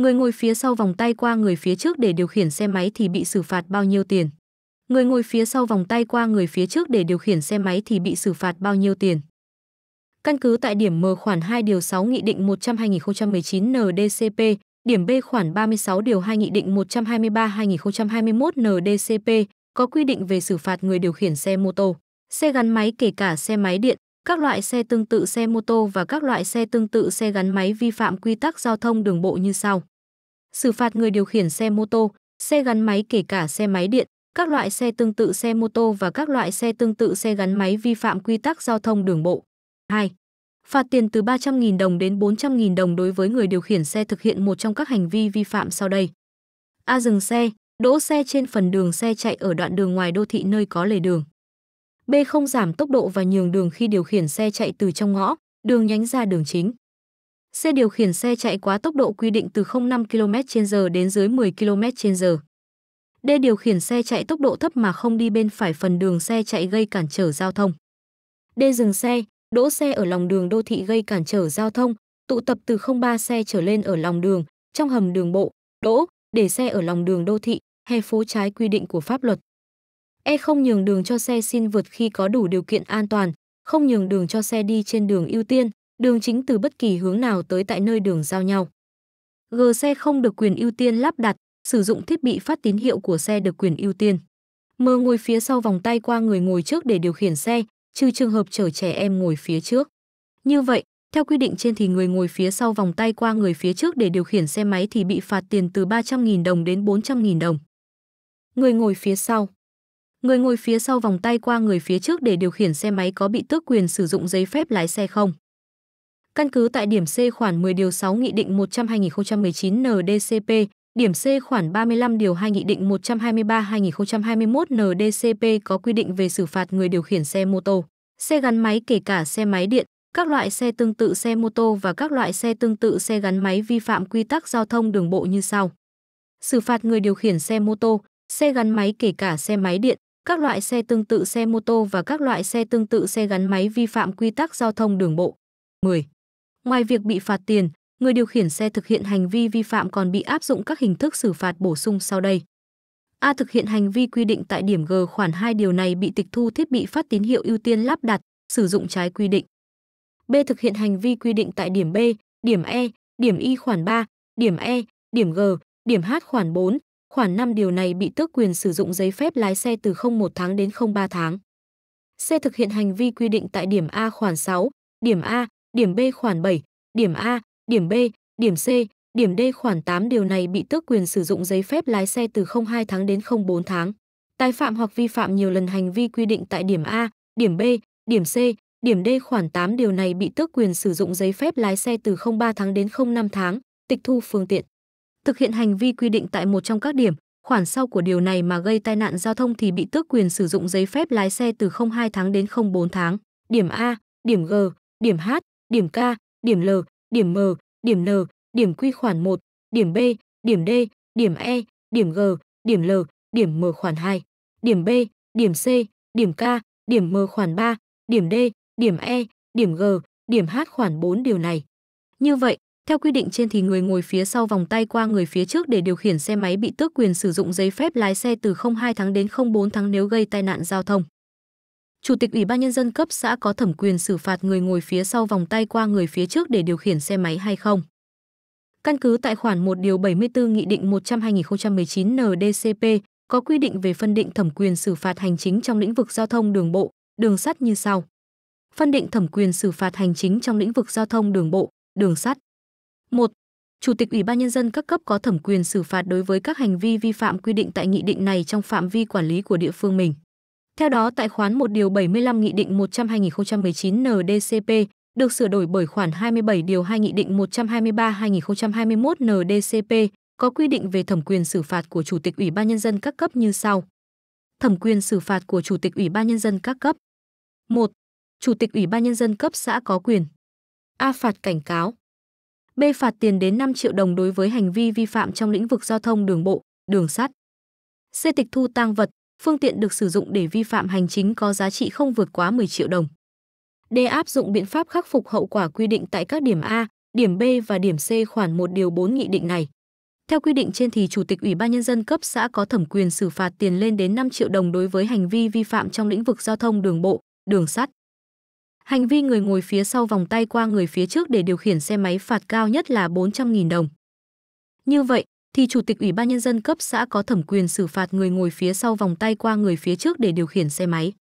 Người ngồi phía sau vòng tay qua người phía trước để điều khiển xe máy thì bị xử phạt bao nhiêu tiền? Người ngồi phía sau vòng tay qua người phía trước để điều khiển xe máy thì bị xử phạt bao nhiêu tiền? Căn cứ tại điểm M khoản 2 điều 6 Nghị định 100 2019 NDCP, điểm B khoản 36 điều 2 Nghị định 123 2021 NDCP có quy định về xử phạt người điều khiển xe mô tô, xe gắn máy kể cả xe máy điện, các loại xe tương tự xe mô tô và các loại xe tương tự xe gắn máy vi phạm quy tắc giao thông đường bộ như sau. Xử phạt người điều khiển xe mô tô, xe gắn máy kể cả xe máy điện, các loại xe tương tự xe mô tô và các loại xe tương tự xe gắn máy vi phạm quy tắc giao thông đường bộ. 2. Phạt tiền từ 300.000 đồng đến 400.000 đồng đối với người điều khiển xe thực hiện một trong các hành vi vi phạm sau đây. A. Dừng xe, đỗ xe trên phần đường xe chạy ở đoạn đường ngoài đô thị nơi có lề đường. B không giảm tốc độ và nhường đường khi điều khiển xe chạy từ trong ngõ, đường nhánh ra đường chính. C điều khiển xe chạy quá tốc độ quy định từ 05 km/h đến dưới 10 km/h. D điều khiển xe chạy tốc độ thấp mà không đi bên phải phần đường xe chạy gây cản trở giao thông. D dừng xe, đỗ xe ở lòng đường đô thị gây cản trở giao thông, tụ tập từ 03 xe trở lên ở lòng đường, trong hầm đường bộ, đỗ, để xe ở lòng đường đô thị, hè phố trái quy định của pháp luật. E không nhường đường cho xe xin vượt khi có đủ điều kiện an toàn, không nhường đường cho xe đi trên đường ưu tiên, đường chính từ bất kỳ hướng nào tới tại nơi đường giao nhau. G xe không được quyền ưu tiên lắp đặt, sử dụng thiết bị phát tín hiệu của xe được quyền ưu tiên. M ngồi phía sau vòng tay qua người ngồi trước để điều khiển xe, trừ trường hợp chở trẻ em ngồi phía trước. Như vậy, theo quy định trên thì người ngồi phía sau vòng tay qua người phía trước để điều khiển xe máy thì bị phạt tiền từ 300.000 đồng đến 400.000 đồng. Người ngồi phía sau Người ngồi phía sau vòng tay qua người phía trước để điều khiển xe máy có bị tước quyền sử dụng giấy phép lái xe không? Căn cứ tại điểm C khoản 10 điều 6 Nghị định 100-2019 NDCP, điểm C khoản 35 điều 2 Nghị định 123-2021 NDCP có quy định về xử phạt người điều khiển xe mô tô, xe gắn máy kể cả xe máy điện, các loại xe tương tự xe mô tô và các loại xe tương tự xe gắn máy vi phạm quy tắc giao thông đường bộ như sau. Xử phạt người điều khiển xe mô tô, xe gắn máy kể cả xe máy điện, các loại xe tương tự xe mô tô và các loại xe tương tự xe gắn máy vi phạm quy tắc giao thông đường bộ. 10. Ngoài việc bị phạt tiền, người điều khiển xe thực hiện hành vi vi phạm còn bị áp dụng các hình thức xử phạt bổ sung sau đây. A. Thực hiện hành vi quy định tại điểm G khoản 2 điều này bị tịch thu thiết bị phát tín hiệu ưu tiên lắp đặt, sử dụng trái quy định. B. Thực hiện hành vi quy định tại điểm B, điểm E, điểm Y khoản 3, điểm E, điểm G, điểm H khoản 4, Khoản 5 điều này bị tước quyền sử dụng giấy phép lái xe từ 01 tháng đến 03 tháng. Xe thực hiện hành vi quy định tại điểm A khoản 6, điểm A, điểm B khoản 7, điểm A, điểm B, điểm C, điểm D khoản 8 điều này bị tước quyền sử dụng giấy phép lái xe từ 02 tháng đến 04 tháng. Tái phạm hoặc vi phạm nhiều lần hành vi quy định tại điểm A, điểm B, điểm C, điểm D khoản 8 điều này bị tước quyền sử dụng giấy phép lái xe từ 03 tháng đến 05 tháng, tịch thu phương tiện thực hiện hành vi quy định tại một trong các điểm, khoản sau của điều này mà gây tai nạn giao thông thì bị tước quyền sử dụng giấy phép lái xe từ 02 tháng đến 04 tháng. Điểm A, điểm G, điểm H, điểm K, điểm L, điểm M, điểm N, điểm Q khoản 1, điểm B, điểm D, điểm E, điểm G, điểm L, điểm M khoản 2, điểm B, điểm C, điểm K, điểm M khoản 3, điểm D, điểm E, điểm G, điểm H khoản 4 điều này. Như vậy, theo quy định trên thì người ngồi phía sau vòng tay qua người phía trước để điều khiển xe máy bị tước quyền sử dụng giấy phép lái xe từ 02 tháng đến 04 tháng nếu gây tai nạn giao thông. Chủ tịch Ủy ban nhân dân cấp xã có thẩm quyền xử phạt người ngồi phía sau vòng tay qua người phía trước để điều khiển xe máy hay không? Căn cứ tại khoản 1 điều 74 Nghị định 100/2019/NDCP có quy định về phân định thẩm quyền xử phạt hành chính trong lĩnh vực giao thông đường bộ, đường sắt như sau. Phân định thẩm quyền xử phạt hành chính trong lĩnh vực giao thông đường bộ, đường sắt 1. Chủ tịch Ủy ban nhân dân các cấp có thẩm quyền xử phạt đối với các hành vi vi phạm quy định tại nghị định này trong phạm vi quản lý của địa phương mình. Theo đó, tại khoán 1 điều 75 Nghị định 100/2019 NDCP được sửa đổi bởi khoản 27 điều 2 Nghị định 123/2021 NDCP có quy định về thẩm quyền xử phạt của Chủ tịch Ủy ban nhân dân các cấp như sau. Thẩm quyền xử phạt của Chủ tịch Ủy ban nhân dân các cấp. 1. Chủ tịch Ủy ban nhân dân cấp xã có quyền A. Phạt cảnh cáo B phạt tiền đến 5 triệu đồng đối với hành vi vi phạm trong lĩnh vực giao thông đường bộ, đường sắt. C tịch thu tang vật, phương tiện được sử dụng để vi phạm hành chính có giá trị không vượt quá 10 triệu đồng. D áp dụng biện pháp khắc phục hậu quả quy định tại các điểm A, điểm B và điểm C khoản 1 điều 4 nghị định này. Theo quy định trên thì chủ tịch Ủy ban nhân dân cấp xã có thẩm quyền xử phạt tiền lên đến 5 triệu đồng đối với hành vi vi phạm trong lĩnh vực giao thông đường bộ, đường sắt. Hành vi người ngồi phía sau vòng tay qua người phía trước để điều khiển xe máy phạt cao nhất là 400.000 đồng. Như vậy, thì Chủ tịch Ủy ban Nhân dân cấp xã có thẩm quyền xử phạt người ngồi phía sau vòng tay qua người phía trước để điều khiển xe máy.